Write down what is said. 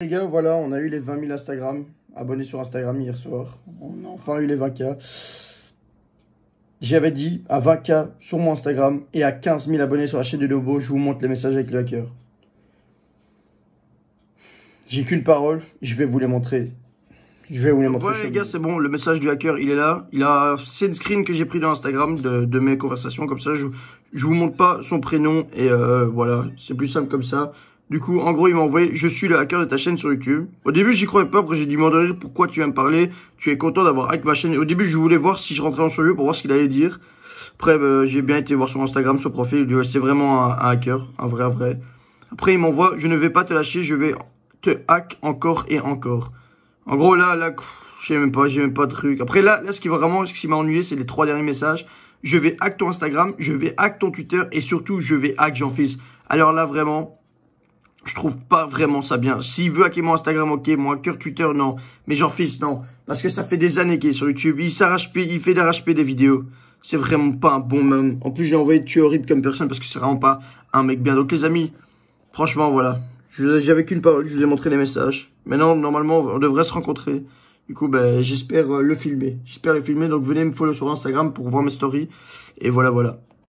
Les gars, voilà, on a eu les 20 000 Instagram, abonnés sur Instagram hier soir. On a enfin eu les 20K. J'avais dit à 20K sur mon Instagram et à 15 000 abonnés sur la chaîne de Lobo, je vous montre les messages avec le hacker. J'ai qu'une parole, je vais vous les montrer. Je vais vous les montrer. les gars, c'est bon, le message du hacker, il est là. Il a cette screen que j'ai pris dans Instagram de, mes conversations, comme ça, je, vous montre pas son prénom et euh, voilà, c'est plus simple comme ça. Du coup, en gros, il m'a envoyé « Je suis le hacker de ta chaîne sur YouTube ». Au début, j'y croyais pas, après j'ai dit « rire. pourquoi tu viens me parler Tu es content d'avoir hack ma chaîne ?» Au début, je voulais voir si je rentrais en lieu pour voir ce qu'il allait dire. Après, euh, j'ai bien été voir son Instagram son profil, ouais, c'est vraiment un, hacker, un vrai, un vrai. Après, il m'envoie « Je ne vais pas te lâcher, je vais te hack encore et encore ». En gros, là, là, je sais même pas, j'ai même pas de truc. Après, là, là ce qui vraiment, ce qui m'a ennuyé, c'est les trois derniers messages. Je vais hack ton Instagram, je vais hack ton Twitter et surtout, je vais hack Jean-Fils. Alors là, vraiment, je trouve pas vraiment ça bien. S'il veut hacker mon Instagram, ok. Moi, cœur Twitter, non. Mais genre fils, non. Parce que ça fait des années qu'il est sur YouTube. Il s'arrache, il fait des RHP des vidéos. C'est vraiment pas un bon même. En plus, j'ai envoyé tu horrible comme personne parce que c'est vraiment pas un mec bien. Donc les amis, franchement, voilà. J'avais qu'une parole, je vous ai montré les messages. Maintenant, normalement, on devrait se rencontrer. Du coup, ben, j'espère euh, le filmer. J'espère le filmer. Donc venez me follow sur Instagram pour voir mes stories. Et voilà, voilà.